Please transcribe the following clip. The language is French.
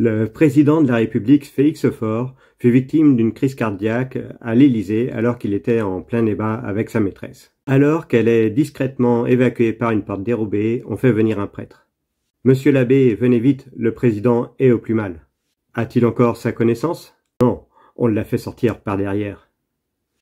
Le président de la République, Félix Faure, fut victime d'une crise cardiaque à l'Élysée alors qu'il était en plein débat avec sa maîtresse. Alors qu'elle est discrètement évacuée par une porte dérobée, on fait venir un prêtre. Monsieur l'abbé, venez vite, le président est au plus mal. A-t-il encore sa connaissance Non, on l'a fait sortir par derrière.